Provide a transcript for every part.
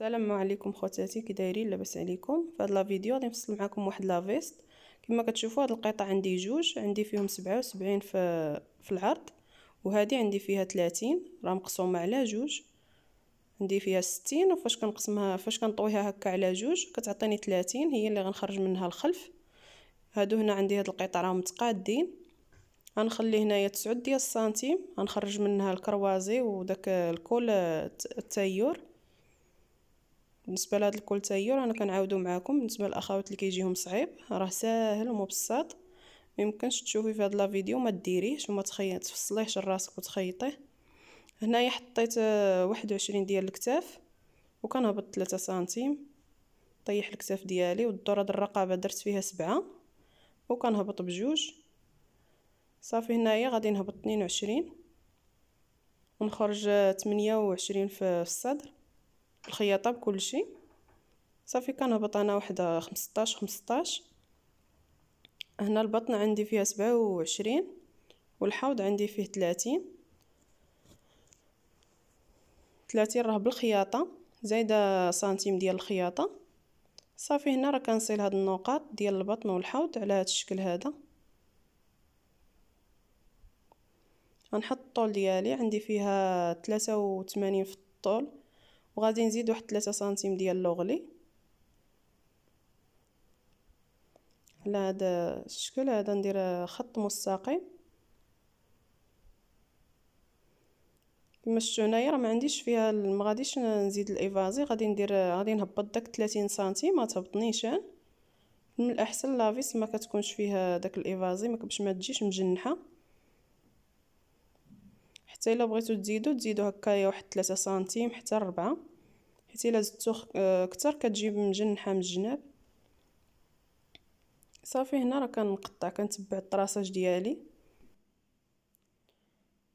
السلام عليكم خواتاتي كي دايرين لاباس عليكم في هاد لا فيديو غادي نفصل معكم واحد لا فيست كما كتشوفوا هاد القطع عندي جوج عندي فيهم 77 في في العرض وهادي عندي فيها 30 راه مقسومه على جوج عندي فيها 60 وفاش كنقسمها فاش كنطويها هكا على جوج كتعطيني 30 هي اللي غنخرج منها الخلف هادو هنا عندي هاد القطع راهم متقادين غنخلي هنايا 9 ديال السنتيم غنخرج منها الكروازي وداك الكول التايور بالنسبه لهاد الكل تايور انا رانا كنعاودو معاكم بالنسبه للاخوات اللي كيجيهم صعيب راه ساهل ومبسط ميمكنش تشوفي في هاد لا فيديو ما ديريهش وما تخيط تفصليهش راسك وتخيطيه هنايا حطيت آه، واحد وعشرين ديال الكتاف وكنهبط 3 سنتيم طيح الكتاف ديالي والدورة د الرقبة درت فيها سبعة وكنهبط بجوج صافي هنايا غادي نهبط 22 وعشرين ونخرج 28 آه، وعشرين في الصدر بكل بكلشي صافي كنهبط انا واحدة خمسطاش خمسطاش هنا البطن عندي فيها سبعة وعشرين والحوض عندي فيه ثلاثين ثلاثين راه بالخياطه زايده سنتيم ديال الخياطه صافي هنا راه كنصيل هاد النقاط ديال البطن والحوض على هاد الشكل هذا غنحط الطول ديالي عندي فيها وثمانين في الطول وغادي نزيد واحد 3 سنتيم ديال لوغلي على هذا الشكل هذا ندير خط مستقيم كما شفتوا هنايا راه ما عنديش فيها ما غاديش نزيد الايفازي غادي ندير غادي نهبط داك 30 سنتيم ما تهبطنيش من الاحسن لافيس ما كتكونش فيها داك الايفازي ما باش ما تجيش مجنحه حتى الا بغيتو تزيدو تزيدو هكايا واحد 3 سنتيم حتى 4 حيت الا زدتو اكثر آه، كتجيب مجنحه من الجناب صافي هنا راه كنقطع كنتبع الطراساج ديالي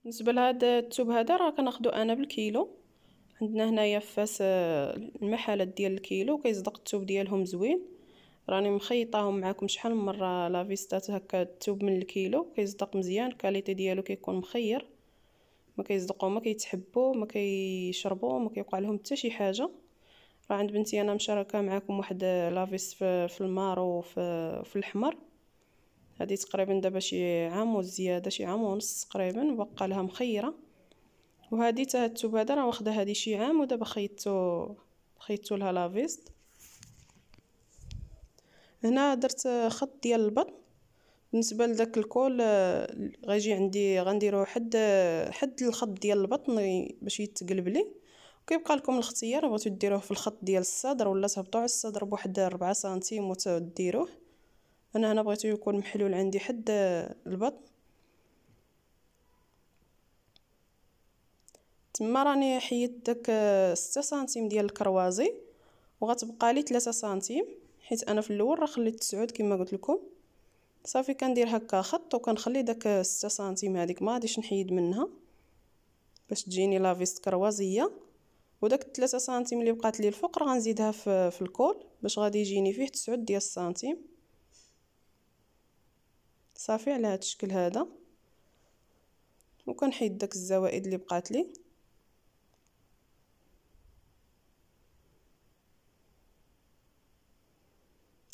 بالنسبه لهذا الثوب هذا راه كناخدو انا بالكيلو عندنا هنايا فاس آه، المحلات ديال الكيلو كيصدق الثوب ديالهم زوين راني مخيطاهم معاكم شحال من مره لافيستات هكا الثوب من الكيلو كيصدق مزيان الكاليتي ديالو كيكون مخير ما كيصدقوا ما كيتحبوا ما كيشربوا ما كيوقع لهم حتى شي حاجه راه عند بنتي انا مشاركه معاكم واحد لافيس في, في المار وفي في الاحمر هذه تقريبا دابا شي عام وزياده شي عام ونص تقريبا بقى لها مخيره وهذه حتى الثوب راه واخده هذه شي عام ودابا خيطتو خيطتو لها لافيست هنا درت خط ديال البطن بالنسبه لذاك الكول آه، غيجي عندي غنديرو حد آه، حد الخط ديال البطن باش يتقلب لي كيبقى لكم الاختيار بغيتو ديروه في الخط ديال الصدر ولا تهبطوا على الصدر بواحد 4 سنتيم وتديروه انا هنا بغيتو يكون محلول عندي حد آه، البطن تما راني حيدت داك 6 سنتيم ديال الكروازي وغتبقى لي 3 سنتيم حيت انا في الاول راه خليت 9 كما قلت لكم صافي كندير هكا خط وكنخلي داك 6 سنتيم هذيك ما غاديش نحيد منها باش تجيني لافيست كروازيه وداك 3 سنتيم اللي بقات لي الفوق راه غنزيدها في, في الكول باش غادي يجيني فيه 9 ديال السنتيم صافي على هذا الشكل هذا وكنحيد داك الزوائد اللي بقات لي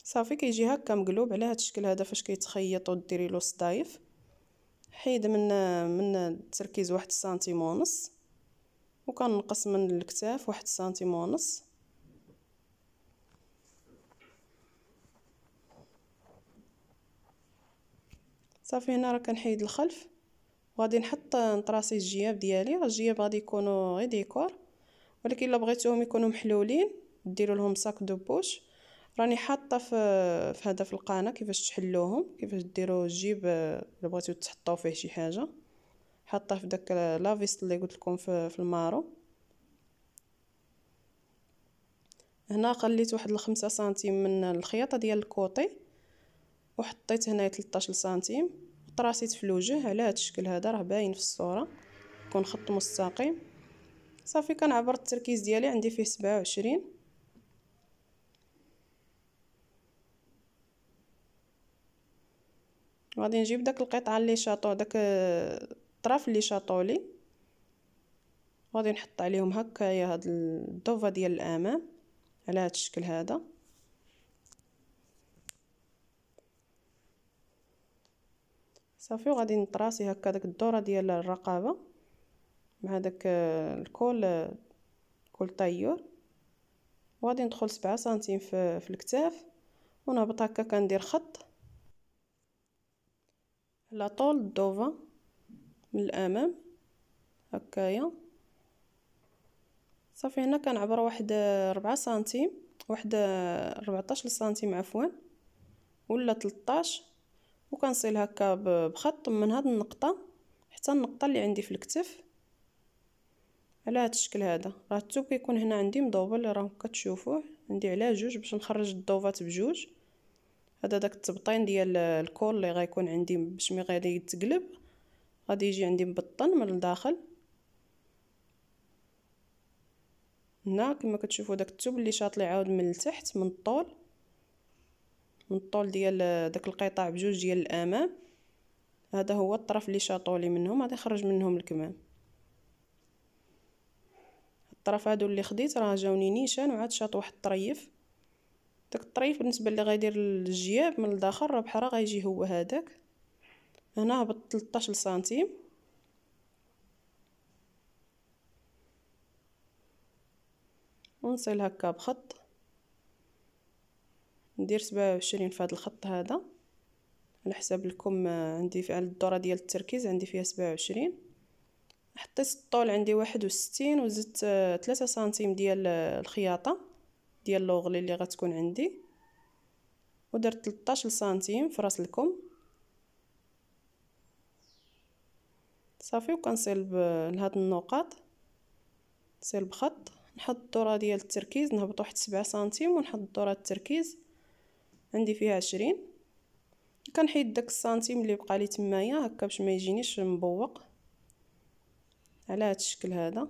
صافي كيجي هكا مقلوب على هذا الشكل هذا فاش كيتخيط وديري له سطايف حيد من من التركيز واحد سنتيم ونص وكنقص من الكتاف واحد سنتيم ونص صافي هنا راه كنحيد الخلف وغادي نحط نطراسي الجياب ديالي راه الجياب غادي يكونوا غير ديكور ولكن الا بغيتوهم يكونوا محلولين ديروا لهم ساك دو بوش راني حاطه في في هذا في القانه كيفاش تحلوهم كيفاش ديروا جيب آه، الا بغيتو تحطوا فيه شي حاجه حاطه في داك لافيست اللي قلت لكم في, في المارو هنا خليت واحد الخمسة سنتيم من الخياطه ديال الكوطي وحطيت هنا 13 سنتيم طراسيت في الوجه على هذا الشكل هذا راه باين في الصوره يكون خط مستقيم صافي كنعبر التركيز ديالي عندي فيه 27 غادي نجيب داك القطعه اللي شاطو داك الطرف آه، اللي شاطولي غادي نحط عليهم هكايا هاد الدوفا ديال الامام على هاد الشكل هذا صافي وغادي نطراسي هكا داك الدوره ديال الرقبه مع داك آه، الكول آه، كول طيور وغادي ندخل سبعة سنتيم في, في الكتاف ونهبط هكا كندير خط على طول الضوفة من الامام هكايا صافي هنا كنعبر واحد ربعة سنتيم واحد 14 سنتيم عفوا ولا 13 وكنصل هكا بخط من هاد النقطة حتى النقطة اللي عندي في الكتف على هاد الشكل هذا راه الثوب كيكون هنا عندي مضوبل راه كتشوفوه عندي على جوج باش نخرج الضوفات بجوج هذا داك التبطين ديال الكول اللي غيكون عندي باش مي غادي يتقلب غادي يجي عندي مبطن من الداخل هنا كما كتشوفوا داك الثوب اللي شاطلي عاود من التحت من الطول من الطول ديال داك القطاع بجوج ديال الامام هذا هو الطرف اللي شاطولي منهم غادي يخرج منهم الكمام الطرف هادو اللي خديت راه جاوني نيشان وعاد شاط واحد الطريف داك الطريف بالنسبه اللي غيدير الجياب من الداخل راه بحال غيجي هو هذاك هنا هبط 13 سنتيم ونصل هكا بخط ندير سبعة وعشرين في هذا الخط هذا على حساب الكم آه، عندي في على الدوره ديال التركيز عندي فيها سبعة وعشرين حطيت الطول عندي واحد وستين وزدت 3 آه، سنتيم ديال آه، الخياطه ديال لوغلي اللي غتكون عندي ودرت 13 سنتيم في راس الكم صافي وكنصلب لهاد النقاط نصل بخط نحط الدوره ديال التركيز نهبط واحد 7 سنتيم ونحط الدوره التركيز عندي فيها 20 كنحيد داك السنتيم اللي بقى لي تمايا هكا باش ما يجينيش مبوق على هاد الشكل هذا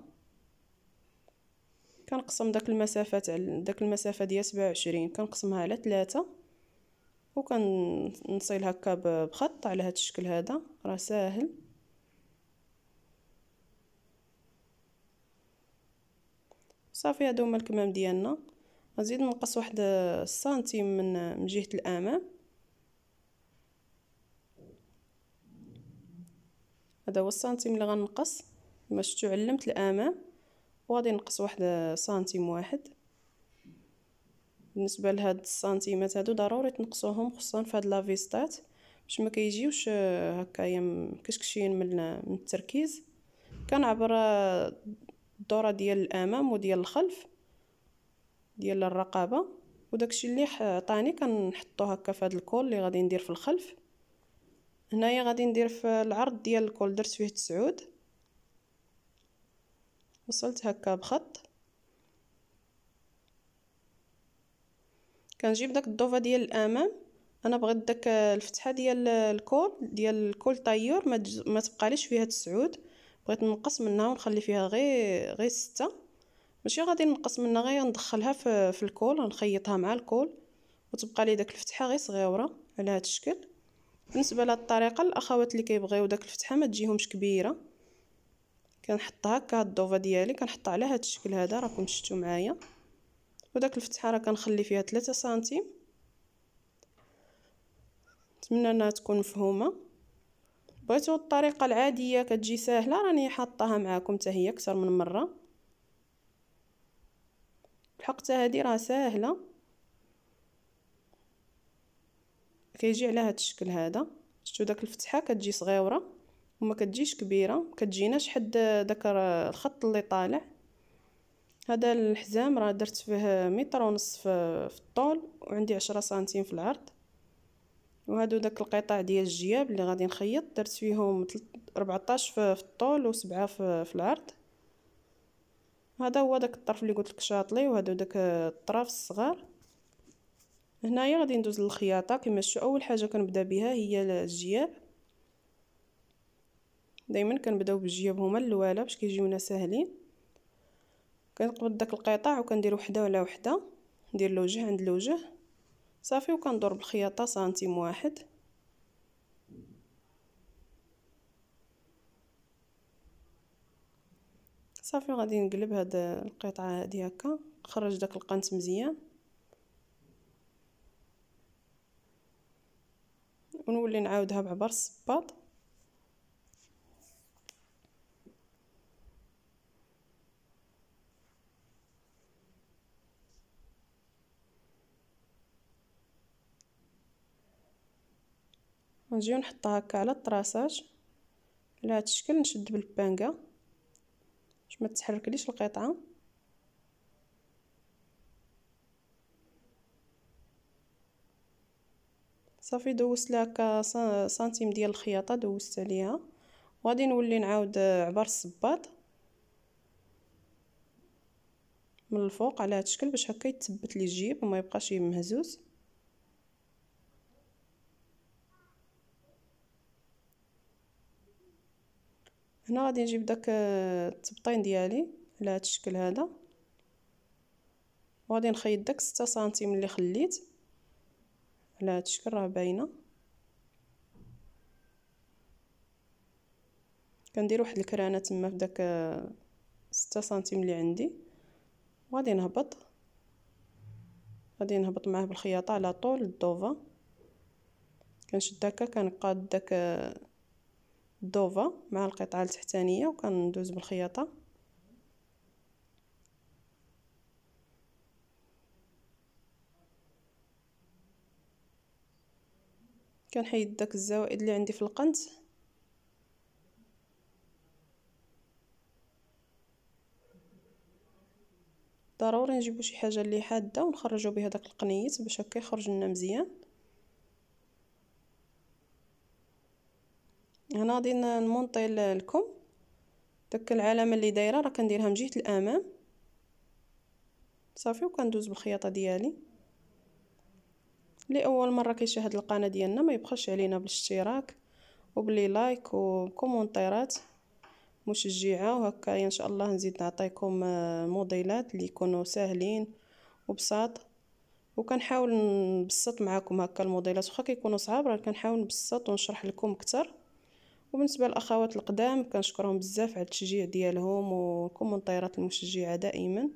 كنقسم داك المسافه تاع داك المسافه ديال 27 كنقسمها على 3 وكنصيل هكا بخط على هذا الشكل هذا راه ساهل صافي هادو هما الكمام ديالنا غنزيد نقص واحد السنتيم من من جهه الامام هذا هو السنتيم اللي غنقص كما شفتوا علمت الامام وغادي نقص واحد سنتيم واحد بالنسبه لهاد السنتيمات هادو ضروري تنقصوهم خصوصا في هاد لافيستات باش ما كيجيوش آه، هكايا كشكشين من التركيز كنعبر الدوره ديال الامام وديال الخلف ديال الرقبه وداكشي اللي عطاني كنحطو هكا في هاد الكول اللي غادي ندير في الخلف هنايا غادي ندير في العرض ديال الكول درت فيه تسعود وصلت هكا بخط كنجيب داك الضوفه ديال الامام انا بغيت داك الفتحه ديال الكول ديال الكول طيور ما, ما تبقاليش فيها تسعود بغيت ننقص منها ونخلي فيها غير غير ستة ماشي غادي ننقص منها غير ندخلها في, في الكول نخيطها مع الكول وتبقى لي داك الفتحه غير صغيره على هذا الشكل بالنسبه للطريقه الاخوات اللي كيبغيو داك الفتحه ما تجيهمش كبيره كنحط هكا الدوفا ديالي كنحطها على هذا الشكل هذا راكم شفتوا معايا وداك الفتحه راه كنخلي فيها 3 سنتيم نتمنى انها تكون مفهومه بغيتو الطريقه العاديه كتجي ساهله راني حاطاها معاكم حتى هي اكثر من مره الحقته هذه راه ساهله كيجي على هذا الشكل هذا شفتوا داك الفتحه كتجي صغيره وما كتجيش كبيره كتجيناش حد داك الخط اللي طالع هذا الحزام راه درت فيه متر ونص في الطول وعندي عشرة سنتيم في العرض وهادو داك القطع ديال الجياب اللي غادي نخيط درت فيهم 14 في الطول وسبعة في العرض هذا هو داك الطرف اللي قلت لك شاطلي وهادو داك الطراف الصغار هنايا غادي ندوز للخياطه كما شفتوا اول حاجه كنبدا بها هي الجياب دائما كنبداو بالجياب هما اللواله باش كيجيونا ساهلين كنقبض داك القطاع وكندير وحده على وحده ندير الوجه عند الوجه صافي وكندور بالخياطه سنتيم واحد صافي غادي نقلب هاد القطعه هادي هكا نخرج داك القنت مزيان ونولي نعاودها بعبر الصباط ونجيو نحطها هكا على الطراساج على هذا الشكل نشد بالبانكا باش ما تحركليش القطعه صافي دوزت لها هكا سنتيم ديال الخياطه دوزت عليها وغادي نولي نعاود عبر الصباط من الفوق على هذا الشكل باش هكا يتثبت لي الجيب وما يبقاش مهزوز هنا غادي نجيب داك آه، التبطين ديالي على هذا الشكل هذا وغادي نخيط داك 6 سنتيم اللي خليت على هذا الشكل راه باينه كندير واحد الكرانه تما في داك 6 آه، سنتيم اللي عندي وغادي نهبط غادي نهبط معاه بالخياطه على طول الدوفه كنشد هكا كنقاد داك آه، دوفا مع القطعة التحتانية وكندوز بالخياطة كنحيد داك الزوائد اللي عندي في القنت ضروري نجيبو شي حاجه اللي حاده ونخرجو بها داك القنيت باش هكا يخرج لنا مزيان هنا غادي نمونطي لكم داك العلامه اللي دايره راه كنديرها من جهه الامام صافي وكندوز بالخياطه ديالي اللي اول مره كيشاهد القناه ديالنا ما يبخلش علينا بالاشتراك وبلي لايك وكومونتيرات مشجعه وهكا ان شاء الله نزيد نعطيكم آه، موديلات اللي يكونوا ساهلين وبساط وكنحاول نبسط معكم هكا الموديلات واخا كيكونوا صعاب راه كنحاول نبسط ونشرح لكم اكثر وبالنسبه للاخوات القدام كنشكرهم بزاف على التشجيع ديالهم والكومنتيرات المشجعه دائما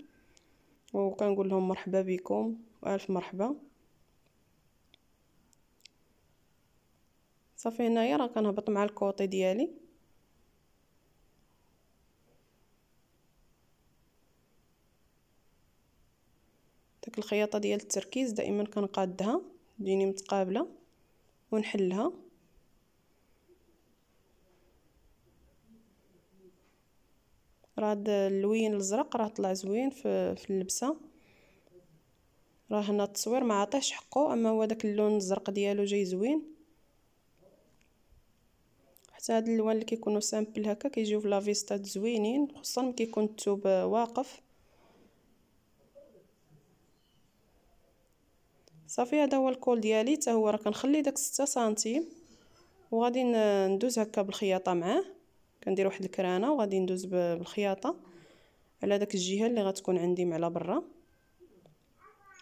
وكنقول لهم مرحبا بكم والف مرحبا صافي هنايا راه كنهبط مع الكوطي ديالي داك الخياطه ديال التركيز دائما كنقادها تجيني متقابله ونحلها راه هاد اللوين الزرق راه طلع زوين في, في اللبسه راه هنا التصوير ما عطيهش حقه اما هو داك اللون الزرق ديالو جاي زوين حتى هاد اللوان اللي كيكونوا سامبل هكا كيجيو في لافيستات زوينين خصوصا ملي كيكون الثوب واقف صافي هذا هو الكول ديالي حتى هو راه كنخلي داك 6 سنتيم وغادي ندوز هكا بالخياطه معاه كندير واحد الكرانه وغادي ندوز بالخياطه على داك الجهه اللي غتكون عندي معلى برا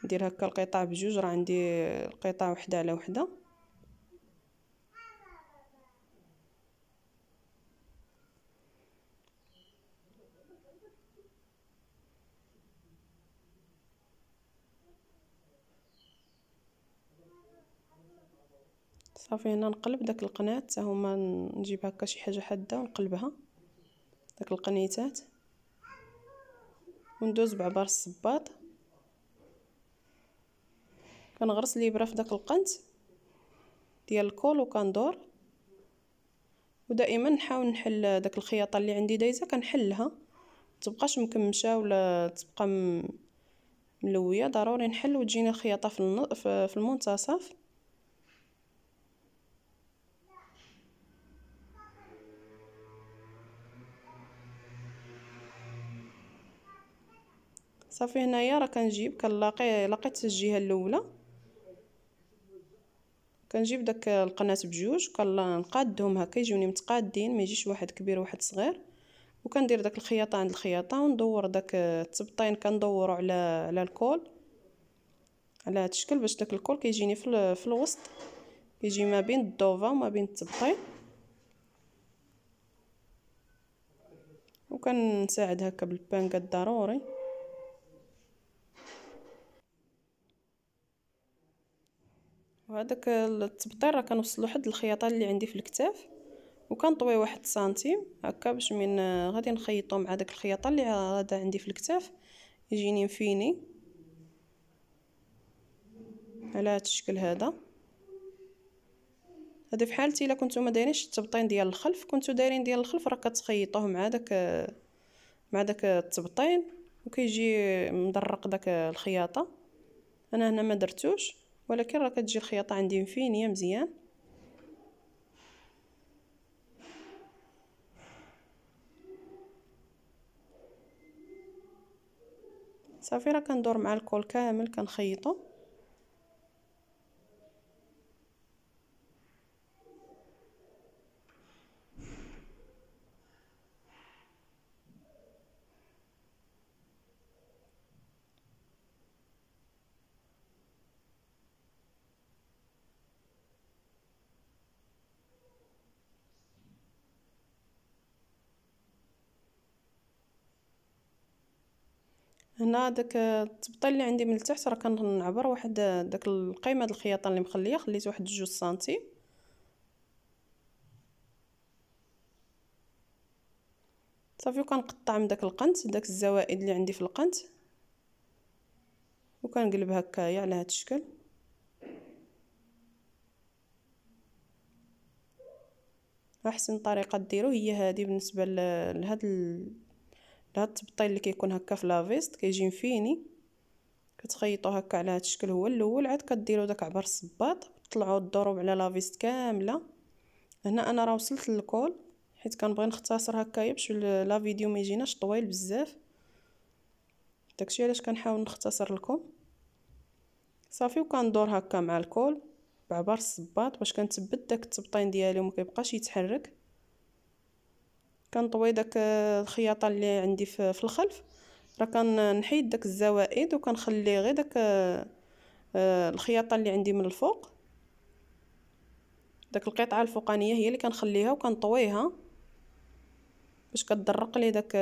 ندير هكا القطاع بجوج راه عندي القطاع وحده على وحده صافي هنا نقلب داك القناة حتى هما نجيب هكا شي حاجه حاده ونقلبها داك القنيتات وندوز بعبار الصباط كنغرس ليبره في داك القنت ديال الكول وكندور ودائما نحاول نحل داك الخياطه اللي عندي دايزه كنحلها متبقاش مكمشه ولا تبقى ملويه ضروري نحل وتجيني الخياطه في في المنتصف صافي هنايا راه كنجيب كنلاقي لقيت الجهه الاولى كنجيب داك القناص بجوج كنقادهم هكا يجوني متقادين ما يجيش واحد كبير وواحد صغير وكندير داك الخياطه عند الخياطه وندور داك التبطين كندورو على على الكول على هذا الشكل باش داك الكول كيجيني في, في الوسط كيجي ما بين الدوفا وما بين التبطين وكنساعد هكا بالبانكا الضروري وهذاك التبطير كنوصل لواحد الخياطه اللي عندي في الكتاف وكنطوي واحد سنتيم هكا باش من غادي نخيطو مع داك الخياطه اللي غادا عندي في الكتاف يجيني مفيني على هذا الشكل هذا هذا في حالتي الا كنتو ما دايرينش التبطين ديال الخلف كنتو دايرين ديال الخلف راه كتخيطوه مع داك مع داك التبطين وكيجي مدرق داك الخياطه انا هنا ما درتوش ولكن راه كتجي الخياطه عندي مفينيه مزيان صافي راه كندور مع الكول كامل كنخيطو هنا داك التبطيل اللي عندي من التحت راه كنعبر واحد داك القيمه د الخياطه اللي مخليه خليت واحد جوج سنتيم صافي وكنقطع من داك القنت داك الزوائد اللي عندي في القنت وكنقلب هكايا على هذا الشكل احسن طريقه ديرو هي هذه بالنسبه لهاد لهاد التبطيل اللي كيكون هكا في لافيست كيجي مفيني كتخيطو هكا على هاد الشكل هو الاول عاد كديرو داك عبر الصباط طلعوا الضروب على لافيست كامله هنا انا راه وصلت للكول حيت كنبغي نختصر هكايا باش لا فيديو ما يجيناش طويل بزاف داكشي علاش كنحاول نختصر لكم صافي وكندور هكا مع الكول بعبر الصباط باش كنثبت داك التبطين ديالي وما كيبقاش يتحرك كنطوي داك آه، الخياطه اللي عندي في الخلف راه كنحيد داك الزوائد وكنخلي غير داك آه، آه، الخياطه اللي عندي من الفوق داك القطعه الفوقانيه هي اللي كنخليها وكنطويها باش كتدرق لي داك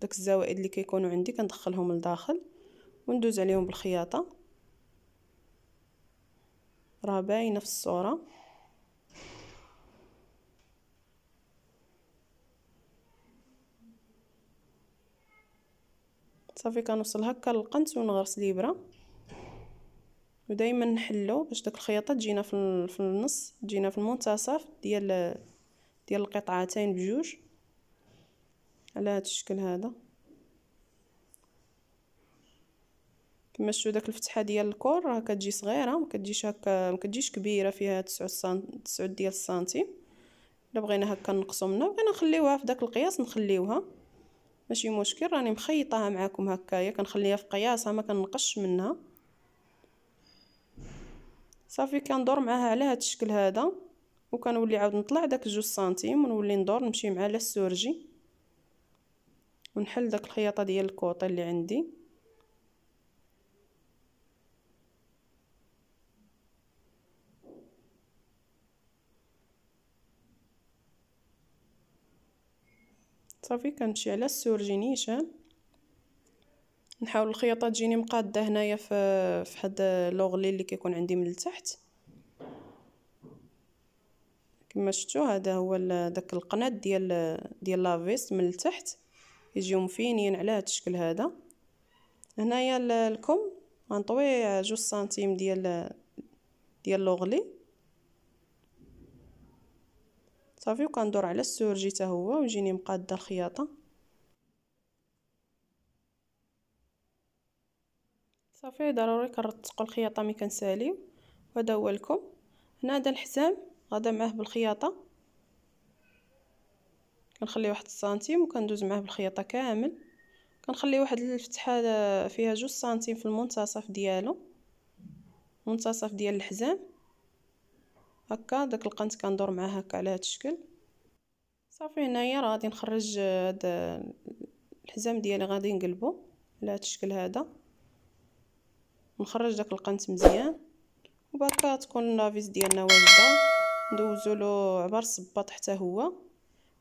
داك الزوائد اللي كيكونوا عندي كندخلهم لداخل وندوز عليهم بالخياطه راه باينه في الصوره صافي كنوصل هكا للقنت ونغرس الابره ودائما نحلو باش داك الخياطه تجينا في, في النص تجينا في المنتصف ديال ديال القطعتين بجوج على هذا الشكل هذا كما شفتوا داك الفتحه ديال الكور راه كتجي صغيره ما كتجيش هكا ما كتجيش كبيره فيها 9 سنت 9 ديال السنتيم الا بغينا هكا منها بغينا نخليوها في داك القياس نخليوها ماشي مشكل راني مخيطاها معاكم هكايا كنخليها في قياسها ما كنقش منها صافي كندور معاها على هذا الشكل هذا وكنولي عاود نطلع داك جوج سنتيم ونولي ندور نمشي مع لاسورجي ونحل داك الخياطه ديال الكوطي اللي عندي صافي كنمشي على السورجي نيشان نحاول الخياطه تجيني مقاده هنايا في فحد لوغلي اللي كيكون عندي من التحت كما شفتوا هذا هو داك القناد ديال ديال لافيست من التحت يجيو مفينين على هذا الشكل هذا هنايا الكم غنطوي جوج سنتيم ديال ديال لوغلي صافي وكندور على السورجي حتى هو ويجيني مقاده الخياطه صافي ضروري كنرتقوا الخياطه ملي كنساليو وهذا هو الكم هنا هذا الحزام غدا معاه بالخياطه كنخلي واحد السنتيم وكندوز معاه بالخياطه كامل كنخلي واحد الفتحه فيها جوج سنتيم في المنتصف ديالو منتصف ديال الحزام هكا داك القنت كندور معاه هكا على هاد الشكل صافي هنايا راه غادي نخرج هاد الحزام ديالي غادي نقلبو على هاد الشكل هذا نخرج داك القنت مزيان وبكا تكون لافيس ديالنا واجده ندوزو له عبر الصباط حتى هو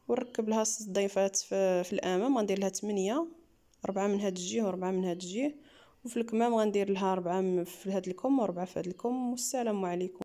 ونركب لها الضيفات في, في الامام غندير لها 8 4 من هاد الجهه و4 من هاد الجهه وفي الكمام غندير لها 4 في هاد الكم و4 في هاد الكم والسلام عليكم